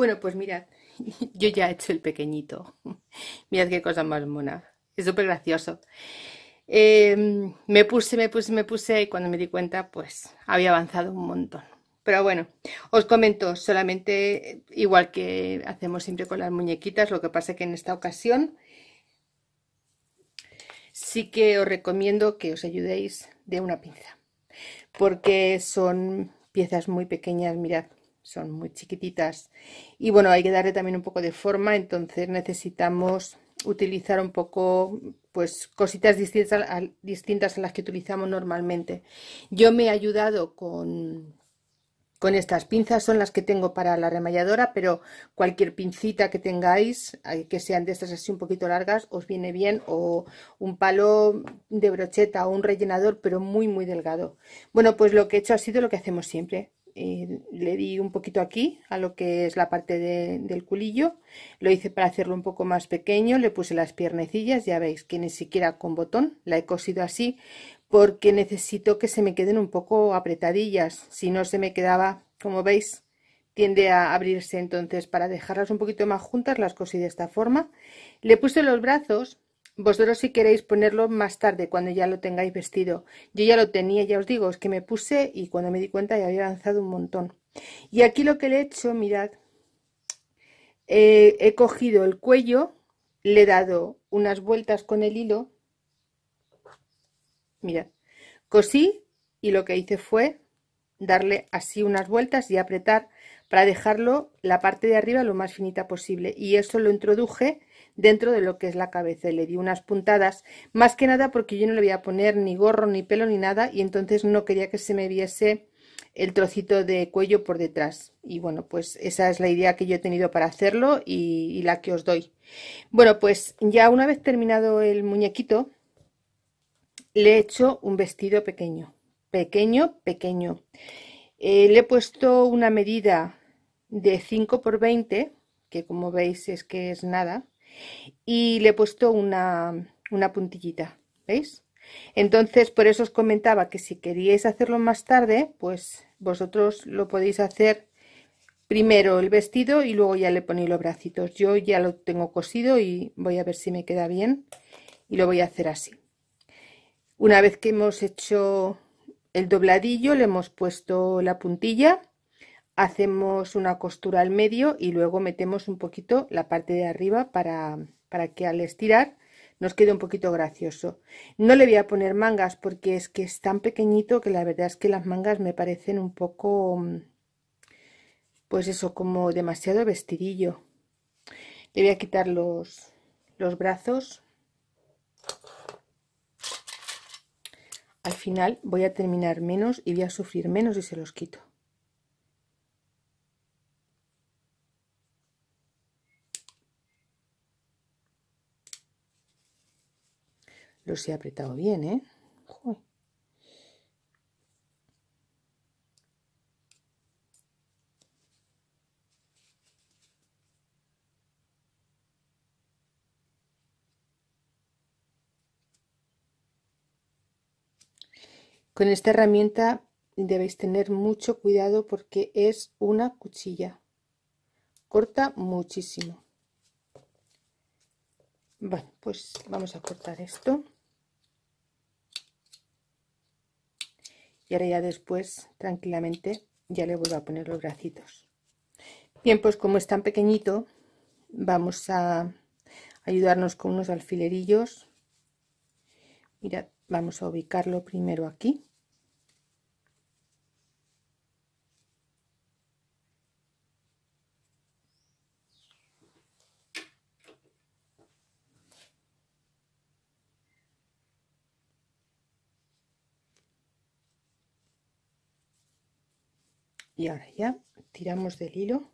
Bueno, pues mirad, yo ya he hecho el pequeñito. mirad qué cosa más mona. Es súper gracioso. Em, me puse, me puse, me puse y cuando me di cuenta, pues había avanzado un montón. Pero bueno, os comento solamente, igual que hacemos siempre con las muñequitas, lo que pasa es que en esta ocasión sí que os recomiendo que os ayudéis de una pinza, porque son piezas muy pequeñas, mirad, son muy chiquititas. Y bueno, hay que darle también un poco de forma, entonces necesitamos utilizar un poco pues cositas distintas a, distintas a las que utilizamos normalmente. Yo me he ayudado con, con estas pinzas, son las que tengo para la remalladora, pero cualquier pincita que tengáis, eh, que sean de estas así un poquito largas, os viene bien, o un palo de brocheta o un rellenador, pero muy muy delgado. Bueno, pues lo que he hecho ha sido lo que hacemos siempre, eh, le di un poquito aquí a lo que es la parte del culillo lo hice para hacerlo un poco más pequeño le puse las piernecillas ya veis que ni siquiera con botón la he cosido así porque necesito que se me queden un poco apretadillas si no se me quedaba como veis tiende a abrirse entonces para dejarlas un poquito más juntas las cosí de esta forma le puse los brazos vosotros si queréis ponerlo más tarde, cuando ya lo tengáis vestido. Yo ya lo tenía, ya os digo, es que me puse y cuando me di cuenta ya había avanzado un montón. Y aquí lo que le he hecho, mirad, he cogido el cuello, le he dado unas vueltas con el hilo, mirad, cosí y lo que hice fue darle así unas vueltas y apretar para dejarlo la parte de arriba lo más finita posible. Y eso lo introduje dentro de lo que es la cabeza le di unas puntadas, más que nada porque yo no le voy a poner ni gorro, ni pelo, ni nada y entonces no quería que se me viese el trocito de cuello por detrás. Y bueno, pues esa es la idea que yo he tenido para hacerlo y, la que os doy. Bueno, pues ya una vez terminado el muñequito, le he hecho un vestido pequeño, pequeño, pequeño. Eh, le he puesto una medida de 5 por 20, que como veis es que es nada y le he puesto una, puntillita, ¿veis? Entonces, por eso os comentaba que si queríais hacerlo más tarde, pues vosotros lo podéis hacer primero el vestido y luego ya le ponéis los bracitos. Yo ya lo tengo cosido y voy a ver si me queda bien y lo voy a hacer así. Una vez que hemos hecho el dobladillo, le hemos puesto la puntilla hacemos una costura al medio y luego metemos un poquito la parte de arriba para, que al estirar nos quede un poquito gracioso. No le voy a poner mangas porque es que es tan pequeñito que la verdad es que las mangas me parecen un poco, mm, pues eso, como demasiado vestidillo. Le voy a quitar los, los brazos. Al final voy a terminar menos y voy a sufrir menos y se los quito. si he apretado bien, ¿eh? Con esta herramienta debéis tener mucho cuidado porque es una cuchilla. Corta muchísimo. Bueno, pues vamos a cortar esto. y ahora ya después tranquilamente ya le vuelvo a poner los bracitos bien pues como es tan pequeñito vamos a ayudarnos con unos alfilerillos mira vamos a ubicarlo primero aquí y ahora ya tiramos del hilo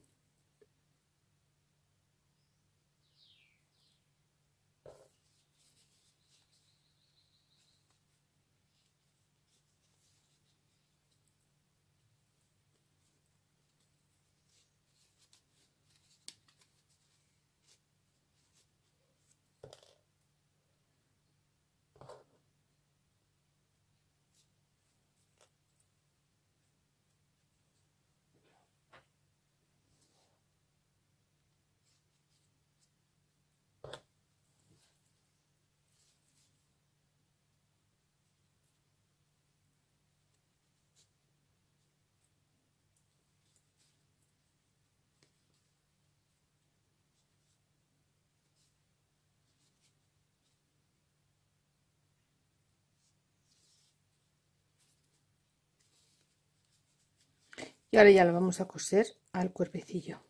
y ahora ya lo vamos a coser al cuerpecillo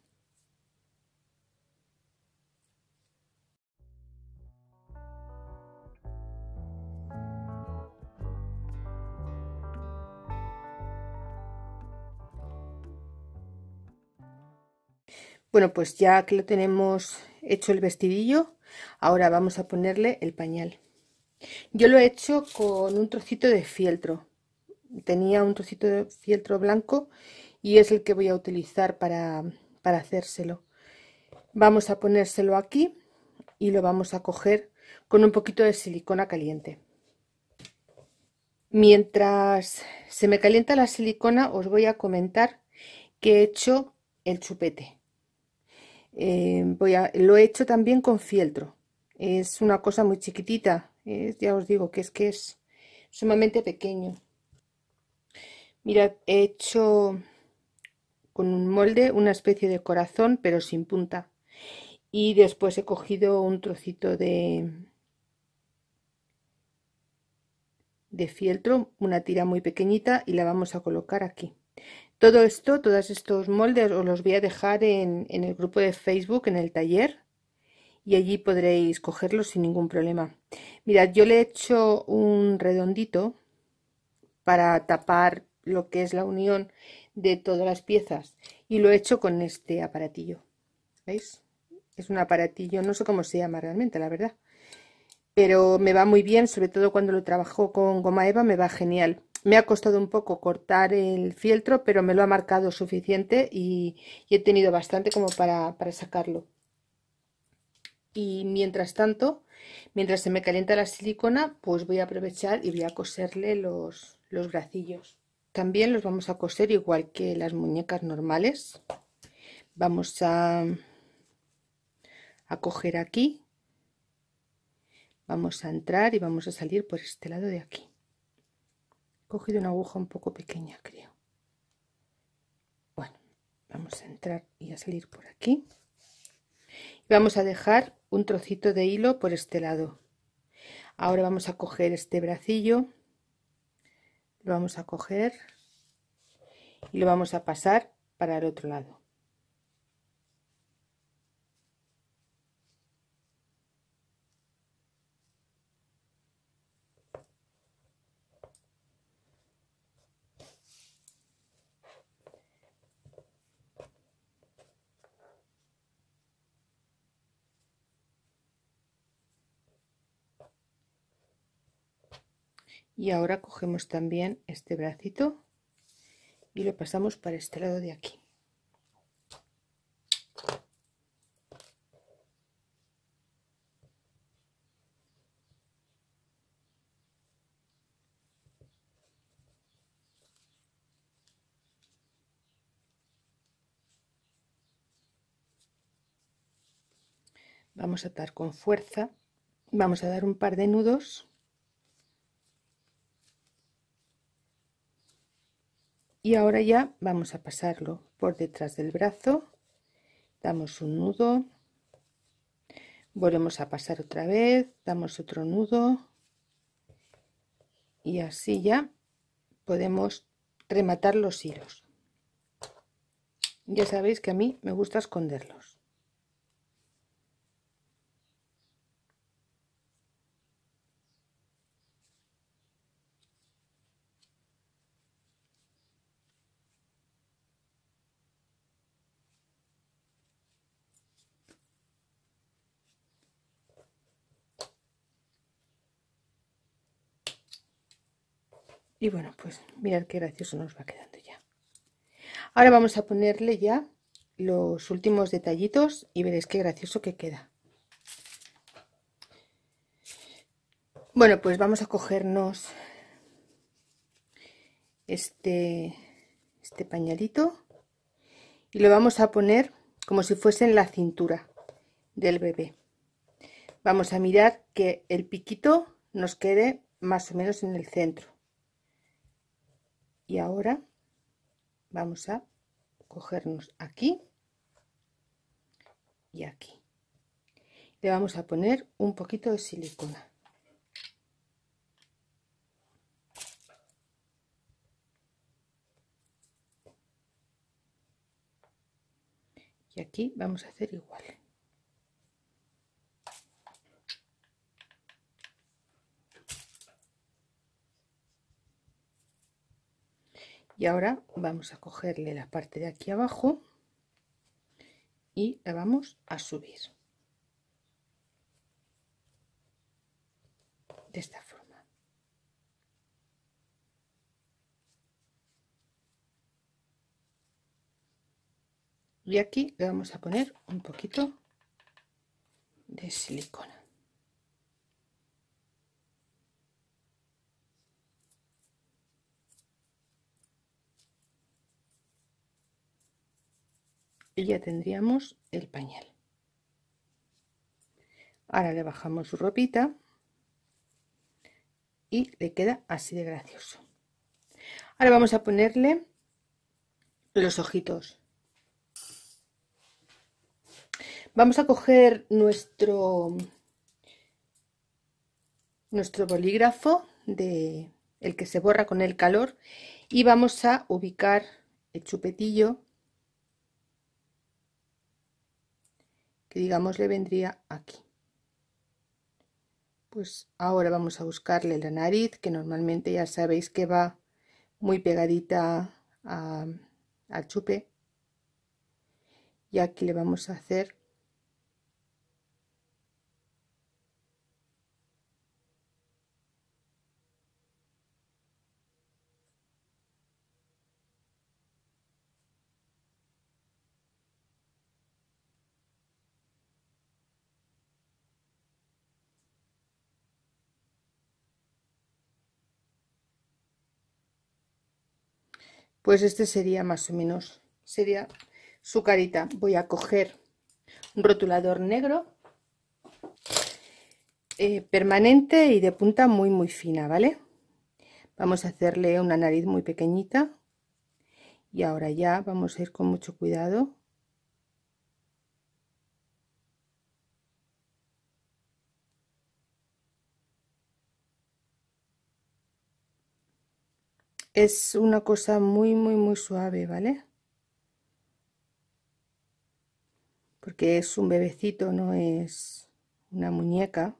Bueno, pues ya que lo tenemos hecho el vestidillo, ahora vamos a ponerle el pañal. Yo lo he hecho con un trocito de fieltro. Tenía un trocito de fieltro blanco y es el que voy a utilizar para, hacérselo. Vamos a ponérselo aquí y lo vamos a coger con un poquito de silicona caliente. Mientras se me calienta la silicona os voy a comentar que he hecho el chupete. Eh, voy a, lo he hecho también con fieltro. Es una cosa muy chiquitita, ya os digo que es que es sumamente pequeño. Mirad, he hecho con un molde, una especie de corazón, pero sin punta. Y después he cogido un trocito de, de fieltro, una tira muy pequeñita y la vamos a colocar aquí. Todo esto, todos estos moldes os los voy a dejar en, en el grupo de Facebook, en el taller, y allí podréis cogerlos sin ningún problema. Mirad, yo le he hecho un redondito para tapar lo que es la unión de todas las piezas y lo he hecho con este aparatillo veis es un aparatillo no sé cómo se llama realmente la verdad pero me va muy bien sobre todo cuando lo trabajo con goma eva me va genial me ha costado un poco cortar el fieltro pero me lo ha marcado suficiente y, he tenido bastante como para, sacarlo y mientras tanto mientras se me calienta la silicona pues voy a aprovechar y voy a coserle los, los bracillos también los vamos a coser igual que las muñecas normales vamos a, a coger aquí vamos a entrar y vamos a salir por este lado de aquí he cogido una aguja un poco pequeña creo bueno vamos a entrar y a salir por aquí vamos a dejar un trocito de hilo por este lado ahora vamos a coger este bracillo lo vamos a coger y lo vamos a pasar para el otro lado y ahora cogemos también este bracito y lo pasamos para este lado de aquí Vamos a atar con fuerza, vamos a dar un par de nudos y ahora ya vamos a pasarlo por detrás del brazo damos un nudo volvemos a pasar otra vez damos otro nudo y así ya podemos rematar los hilos ya sabéis que a mí me gusta esconderlos Y bueno, pues mirad qué gracioso nos va quedando ya. Ahora vamos a ponerle ya los últimos detallitos y veréis qué gracioso que queda. Bueno, pues vamos a cogernos este, este pañalito y lo vamos a poner como si fuese en la cintura del bebé. Vamos a mirar que el piquito nos quede más o menos en el centro y ahora vamos a cogernos aquí y aquí le vamos a poner un poquito de silicona y aquí vamos a hacer igual y ahora vamos a cogerle la parte de aquí abajo y la vamos a subir de esta forma y aquí le vamos a poner un poquito de silicona y ya tendríamos el pañal ahora le bajamos su ropita y le queda así de gracioso ahora vamos a ponerle los ojitos vamos a coger nuestro nuestro bolígrafo de el que se borra con el calor y vamos a ubicar el chupetillo que digamos le vendría aquí. Pues ahora vamos a buscarle la nariz, que normalmente ya sabéis que va muy pegadita al chupe. Y aquí le vamos a hacer pues este sería más o menos, sería su carita. Voy a coger un rotulador negro eh, permanente y de punta muy muy fina, ¿vale? Vamos a hacerle una nariz muy pequeñita y ahora ya vamos a ir con mucho cuidado es una cosa muy, muy, muy suave, ¿vale? Porque es un bebecito, no es una muñeca.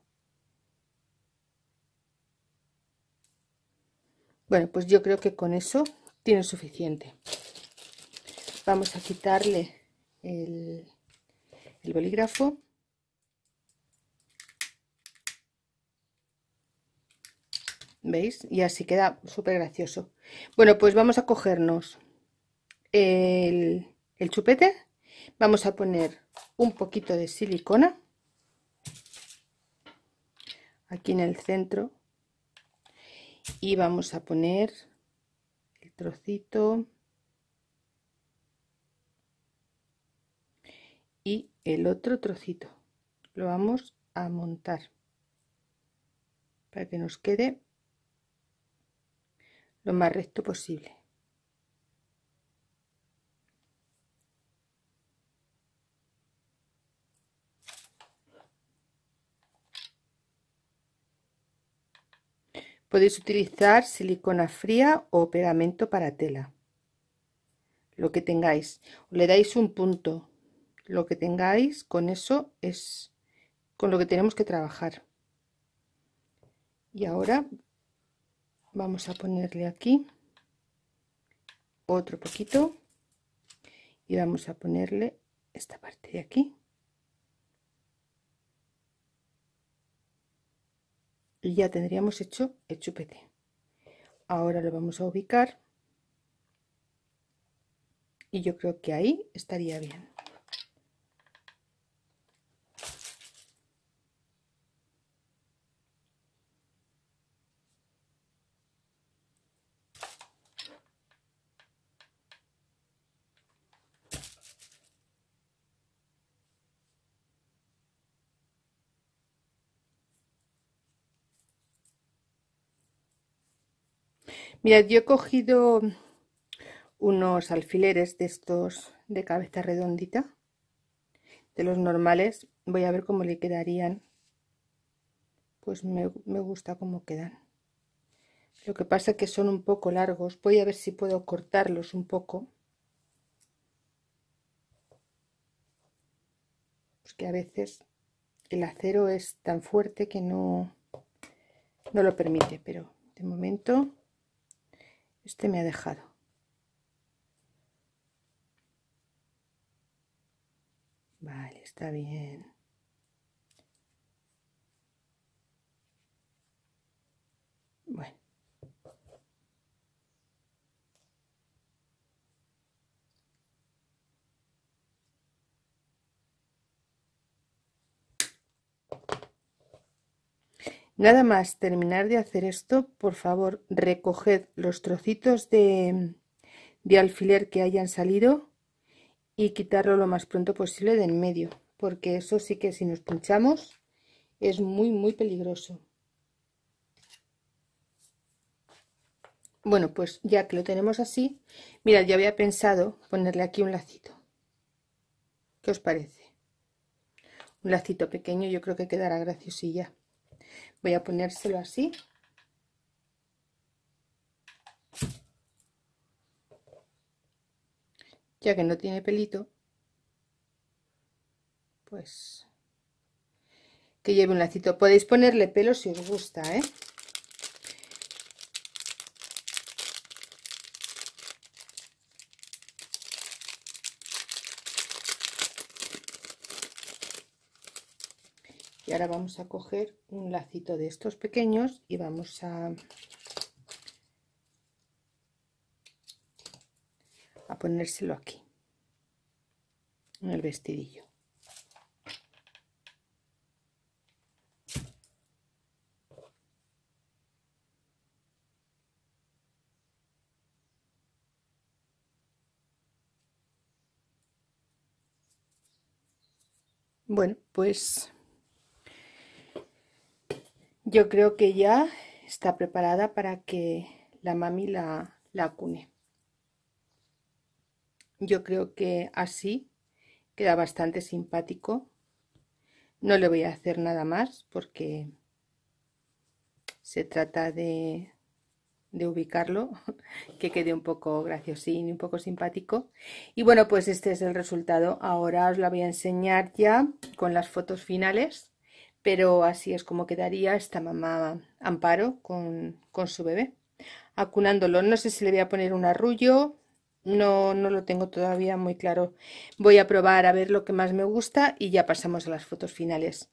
Bueno, pues yo creo que con eso tiene suficiente. Vamos a quitarle el, bolígrafo. ¿Veis? Y así queda súper gracioso. Bueno, pues vamos a cogernos el, chupete, vamos a poner un poquito de silicona aquí en el centro y vamos a poner el trocito y el otro trocito lo vamos a montar para que nos quede lo más recto posible. Podéis utilizar silicona fría o pegamento para tela, lo que tengáis. Le dais un punto, lo que tengáis, con eso es con lo que tenemos que trabajar. Y ahora vamos a ponerle aquí otro poquito y vamos a ponerle esta parte de aquí y ya tendríamos hecho el chupete ahora lo vamos a ubicar y yo creo que ahí estaría bien Mira, yo he cogido unos alfileres de estos de cabeza redondita, de los normales. Voy a ver cómo le quedarían. Pues me, gusta cómo quedan. Lo que pasa es que son un poco largos. Voy a ver si puedo cortarlos un poco. porque a veces el acero es tan fuerte que no, no lo permite, pero de momento... Este me ha dejado. Vale, está bien. Nada más terminar de hacer esto, por favor, recoged los trocitos de, alfiler que hayan salido y quitarlo lo más pronto posible de en medio, porque eso sí que si nos pinchamos es muy muy peligroso. Bueno, pues ya que lo tenemos así, mirad, ya había pensado ponerle aquí un lacito. ¿Qué os parece? Un lacito pequeño yo creo que quedará graciosilla voy a ponérselo así ya que no tiene pelito pues que lleve un lacito podéis ponerle pelo si os gusta ¿eh? ahora vamos a coger un lacito de estos pequeños y vamos a, a ponérselo aquí en el vestidillo Bueno, pues yo creo que ya está preparada para que la mami la, cune. Yo creo que así queda bastante simpático. No le voy a hacer nada más porque se trata de, de ubicarlo, que quede un poco graciosín y un poco simpático. Y bueno, pues este es el resultado. Ahora os lo voy a enseñar ya con las fotos finales. Pero así es como quedaría esta mamá Amparo con, con su bebé. Acunándolo, no sé si le voy a poner un arrullo, no, no lo tengo todavía muy claro. Voy a probar a ver lo que más me gusta y ya pasamos a las fotos finales.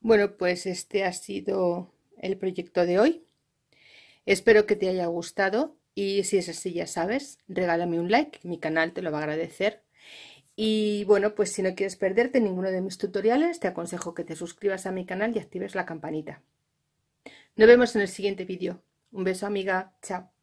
Bueno, pues este ha sido el proyecto de hoy. Espero que te haya gustado y si es así ya sabes, regálame un like, mi canal te lo va a agradecer y bueno, pues si no quieres perderte ninguno de mis tutoriales, te aconsejo que te suscribas a mi canal y actives la campanita. Nos vemos en el siguiente vídeo. Un beso amiga, chao.